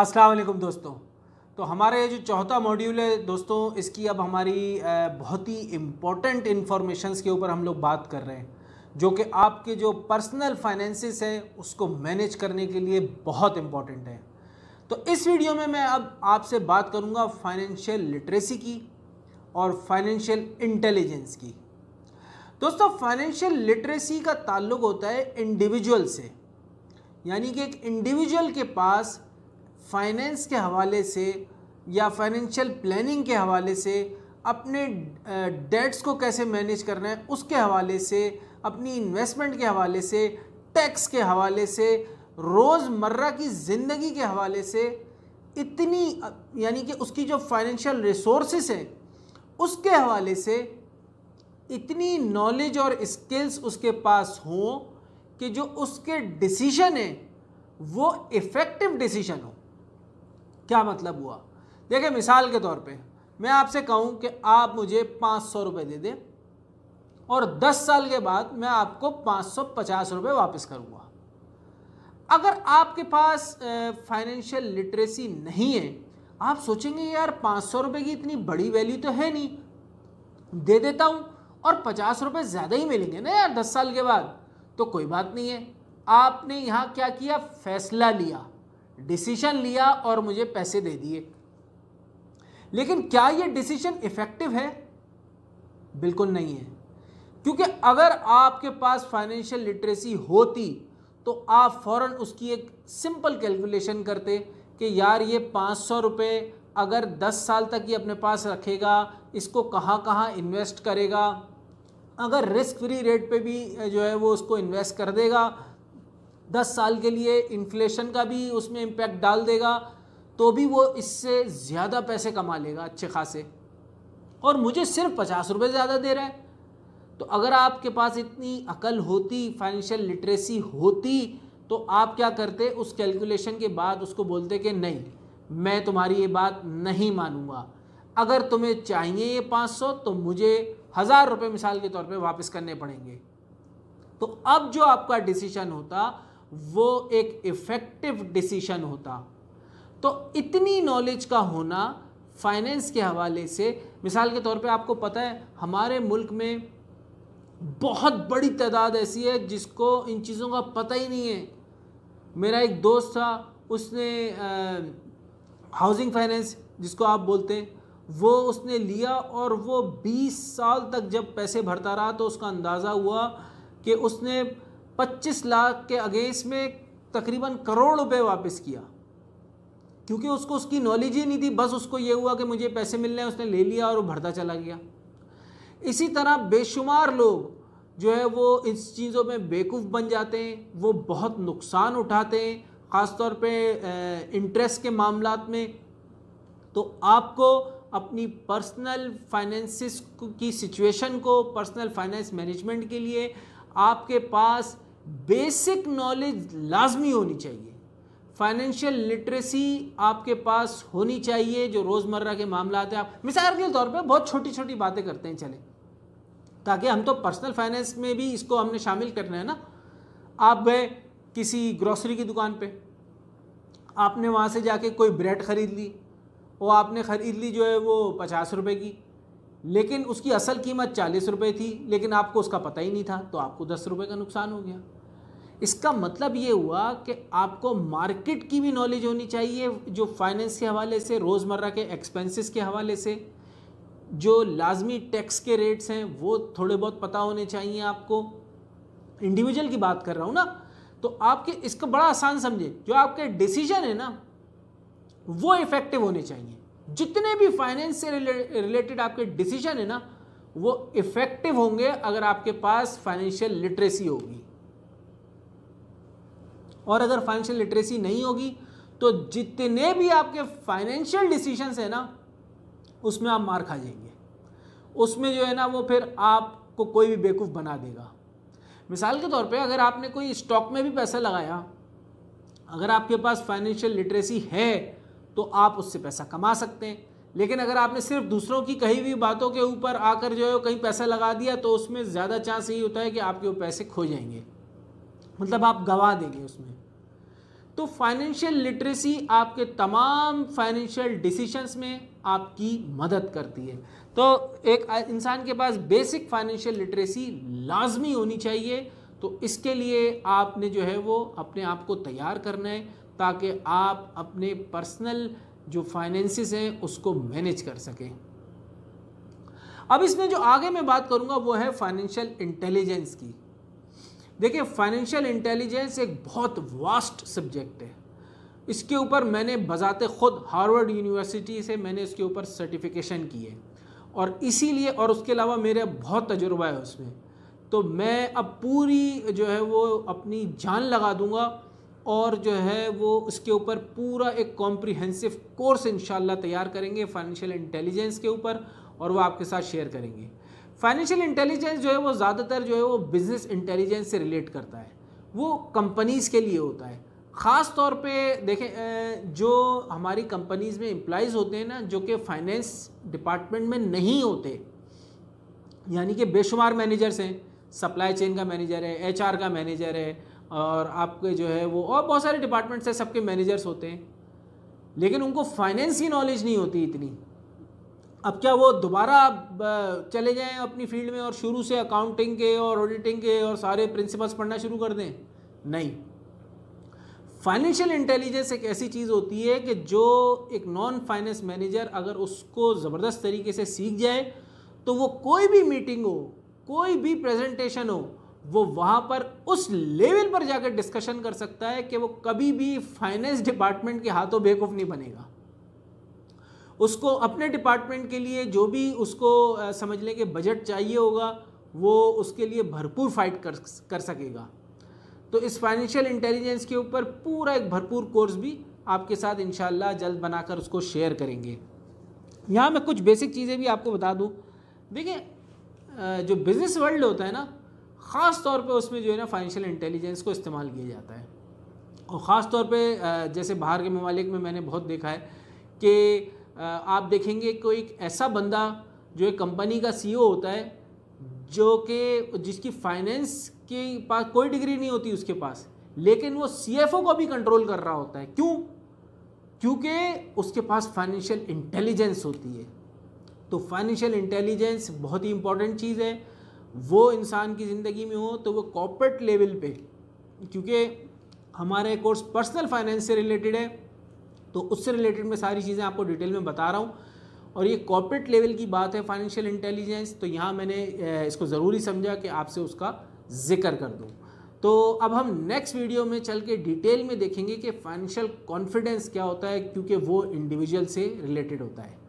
अस्सलाम वालेकुम दोस्तों तो हमारे जो चौथा मॉड्यूल है दोस्तों इसकी अब हमारी बहुत ही इम्पोर्टेंट इन्फॉर्मेशन के ऊपर हम लोग बात कर रहे हैं जो कि आपके जो पर्सनल फाइनेंसिस है उसको मैनेज करने के लिए बहुत इम्पॉर्टेंट है तो इस वीडियो में मैं अब आपसे बात करूँगा फाइनेंशियल लिटरेसी की और फाइनेंशियल इंटेलिजेंस की दोस्तों फाइनेंशियल लिटरेसी का ताल्लुक होता है इंडिविजुअल से यानी कि एक इंडिविजुअल के पास फाइनेंस के हवाले से या फाइनेंशियल प्लानिंग के हवाले से अपने डेट्स को कैसे मैनेज करना है उसके हवाले से अपनी इन्वेस्टमेंट के हवाले से टैक्स के हवाले से रोज़मर्रा की ज़िंदगी के हवाले से इतनी यानी कि उसकी जो फाइनेंशियल रिसोर्स हैं उसके हवाले से इतनी नॉलेज और स्किल्स उसके पास हों कि जो उसके डिसीजन हैं वो इफ़ेक्टिव डिसीजन हो क्या मतलब हुआ देखिए मिसाल के तौर पे मैं आपसे कहूँ कि आप मुझे पाँच सौ रुपये दे दें और दस साल के बाद मैं आपको पाँच सौ पचास रुपये वापस करूँगा अगर आपके पास फाइनेंशियल लिटरेसी नहीं है आप सोचेंगे यार पाँच सौ रुपये की इतनी बड़ी वैल्यू तो है नहीं दे देता हूँ और पचास रुपये ज़्यादा ही मिलेंगे ना यार दस साल के बाद तो कोई बात नहीं है आपने यहाँ क्या किया फैसला लिया डिसीजन लिया और मुझे पैसे दे दिए लेकिन क्या ये डिसीजन इफ़ेक्टिव है बिल्कुल नहीं है क्योंकि अगर आपके पास फाइनेंशियल लिटरेसी होती तो आप फ़ौर उसकी एक सिंपल कैलकुलेशन करते कि यार ये पाँच सौ रुपये अगर दस साल तक ये अपने पास रखेगा इसको कहाँ कहाँ इन्वेस्ट करेगा अगर रिस्क फ्री रेट पे भी जो है वो उसको इन्वेस्ट कर देगा दस साल के लिए इन्फ्लेशन का भी उसमें इम्पैक्ट डाल देगा तो भी वो इससे ज़्यादा पैसे कमा लेगा अच्छे खासे और मुझे सिर्फ पचास रुपये ज़्यादा दे रहा है तो अगर आपके पास इतनी अकल होती फाइनेंशियल लिटरेसी होती तो आप क्या करते उस कैलकुलेशन के बाद उसको बोलते कि नहीं मैं तुम्हारी ये बात नहीं मानूंगा अगर तुम्हें चाहिए ये पाँच सौ तो मुझे हज़ार रुपये मिसाल के तौर पे वापस करने पड़ेंगे तो अब जो आपका डिसीजन होता वो एक इफ़ेक्टिव डिसीशन होता तो इतनी नॉलेज का होना फाइनेंस के हवाले से मिसाल के तौर पे आपको पता है हमारे मुल्क में बहुत बड़ी तादाद ऐसी है जिसको इन चीज़ों का पता ही नहीं है मेरा एक दोस्त था उसने हाउसिंग फाइनेंस जिसको आप बोलते हैं वो उसने लिया और वो 20 साल तक जब पैसे भरता रहा तो उसका अंदाज़ा हुआ कि उसने पच्चीस लाख के अगेंस्ट में तकरीबन करोड़ रुपए वापस किया क्योंकि उसको उसकी नॉलेज ही नहीं थी बस उसको ये हुआ कि मुझे पैसे मिलने हैं उसने ले लिया और वो भरता चला गया इसी तरह बेशुमार लोग जो है वो इस चीज़ों में बेवकूफ़ बन जाते हैं वो बहुत नुकसान उठाते हैं ख़ास तौर पे इंटरेस्ट के मामला में तो आपको अपनी पर्सनल फाइनेंसिस की सिचुएशन को पर्सनल फाइनेंस मैनेजमेंट के लिए आपके पास बेसिक नॉलेज लाजमी होनी चाहिए फाइनेंशियल लिटरेसी आपके पास होनी चाहिए जो रोज़मर्रा के मामला आते हैं आप मिसाल के तौर पे बहुत छोटी छोटी बातें करते हैं चले ताकि हम तो पर्सनल फाइनेंस में भी इसको हमने शामिल करना है ना आप गए किसी ग्रॉसरी की दुकान पे आपने वहाँ से जाके कोई ब्रेड ख़रीद ली वो आपने ख़रीद ली जो है वो पचास रुपए की लेकिन उसकी असल कीमत चालीस रुपये थी लेकिन आपको उसका पता ही नहीं था तो आपको दस रुपये का नुकसान हो गया इसका मतलब ये हुआ कि आपको मार्केट की भी नॉलेज होनी चाहिए जो फाइनेंस के हवाले से रोज़मर्रा के एक्सपेंसेस के हवाले से जो लाजमी टैक्स के रेट्स हैं वो थोड़े बहुत पता होने चाहिए आपको इंडिविजुअल की बात कर रहा हूँ ना तो आपके इसको बड़ा आसान समझे जो आपके डिसीजन है ना वो इफ़ेक्टिव होने चाहिए जितने भी फाइनेंस से रिलेटेड आपके डिसीजन है ना वो इफेक्टिव होंगे अगर आपके पास फाइनेंशियल लिटरेसी होगी और अगर फाइनेंशियल लिटरेसी नहीं होगी तो जितने भी आपके फाइनेंशियल डिसीजंस है ना उसमें आप मार खा जाएंगे उसमें जो है ना वो फिर आपको कोई भी बेवकूफ़ बना देगा मिसाल के तौर पे अगर आपने कोई स्टॉक में भी पैसा लगाया अगर आपके पास फाइनेंशियल लिटरेसी है तो आप उससे पैसा कमा सकते हैं लेकिन अगर आपने सिर्फ दूसरों की कही हुई बातों के ऊपर आकर जो है कहीं पैसा लगा दिया तो उसमें ज़्यादा चांस यही होता है कि आपके वो पैसे खो जाएंगे मतलब आप गवा देंगे उसमें तो फाइनेंशियल लिटरेसी आपके तमाम फाइनेंशियल डिसीशंस में आपकी मदद करती है तो एक इंसान के पास बेसिक फाइनेंशियल लिटरेसी लाजमी होनी चाहिए तो इसके लिए आपने जो है वो अपने आप को तैयार करना है ताकि आप अपने पर्सनल जो फाइनेंसिस हैं उसको मैनेज कर सकें अब इसमें जो आगे मैं बात करूंगा वो है फाइनेंशियल इंटेलिजेंस की देखिए फाइनेंशियल इंटेलिजेंस एक बहुत वास्ट सब्जेक्ट है इसके ऊपर मैंने बजाते खुद हार्वर्ड यूनिवर्सिटी से मैंने इसके ऊपर सर्टिफिकेशन की है और इसीलिए और उसके अलावा मेरा बहुत तजुर्बा है उसमें तो मैं अब पूरी जो है वो अपनी जान लगा दूंगा और जो है वो उसके ऊपर पूरा एक कॉम्प्रिहेंसिव कोर्स इन तैयार करेंगे फाइनेंशियल इंटेलिजेंस के ऊपर और वो आपके साथ शेयर करेंगे फाइनेंशियल इंटेलिजेंस जो है वो ज़्यादातर जो है वो बिज़नेस इंटेलिजेंस से रिलेट करता है वो कंपनीज़ के लिए होता है ख़ास तौर पे देखें जो हमारी कंपनीज़ में एम्प्लॉज़ होते हैं ना जो कि फाइनेंस डिपार्टमेंट में नहीं होते यानी कि बेशुमार मैनेजर्स हैं सप्लाई चेन का मैनेजर है एचआर का मैनेजर है और आपके जो है वो और बहुत सारे डिपार्टमेंट्स हैं सबके मैनेजर्स होते हैं लेकिन उनको फाइनेंस की नॉलेज नहीं होती इतनी अब क्या वो दोबारा चले जाएं अपनी फील्ड में और शुरू से अकाउंटिंग के और ऑडिटिंग के और सारे प्रिंसिपल्स पढ़ना शुरू कर दें नहीं फाइनेंशियल इंटेलिजेंस एक ऐसी चीज़ होती है कि जो एक नॉन फाइनेंस मैनेजर अगर उसको ज़बरदस्त तरीके से सीख जाए तो वो कोई भी मीटिंग हो कोई भी प्रेजेंटेशन हो वो वहाँ पर उस लेवल पर जाकर डिस्कशन कर सकता है कि वो कभी भी फाइनेंस डिपार्टमेंट के हाथों बेवकूफ़ नहीं बनेगा उसको अपने डिपार्टमेंट के लिए जो भी उसको समझ लें कि बजट चाहिए होगा वो उसके लिए भरपूर फाइट कर कर सकेगा तो इस फाइनेंशियल इंटेलिजेंस के ऊपर पूरा एक भरपूर कोर्स भी आपके साथ इन जल्द बनाकर उसको शेयर करेंगे यहाँ मैं कुछ बेसिक चीज़ें भी आपको बता दूँ देखिए जो बिज़नेस वर्ल्ड होता है ना ख़ास तौर पे उसमें जो है ना फाइनेंशियल इंटेलिजेंस को इस्तेमाल किया जाता है और ख़ास तौर पे जैसे बाहर के ममालिक में मैंने बहुत देखा है कि आप देखेंगे कोई एक ऐसा बंदा जो एक कंपनी का सी e होता है जो कि जिसकी फाइनेंस के पास कोई डिग्री नहीं होती उसके पास लेकिन वो सी को भी कंट्रोल कर रहा होता है क्यों क्योंकि उसके पास फाइनेंशियल इंटेलिजेंस होती है तो फाइनेंशियल इंटेलिजेंस बहुत ही इंपॉर्टेंट चीज़ है वो इंसान की ज़िंदगी में हो तो वो कॉपरेट लेवल पे क्योंकि हमारा कोर्स पर्सनल फाइनेंस से रिलेटेड है तो उससे रिलेटेड मैं सारी चीज़ें आपको डिटेल में बता रहा हूँ और ये कॉपरेट लेवल की बात है फाइनेंशियल इंटेलिजेंस तो यहाँ मैंने इसको ज़रूरी समझा कि आपसे उसका जिक्र कर दूँ तो अब हम नेक्स्ट वीडियो में चल के डिटेल में देखेंगे कि फाइनेंशियल कॉन्फिडेंस क्या होता है क्योंकि वो इंडिविजुअल से रिलेटेड होता है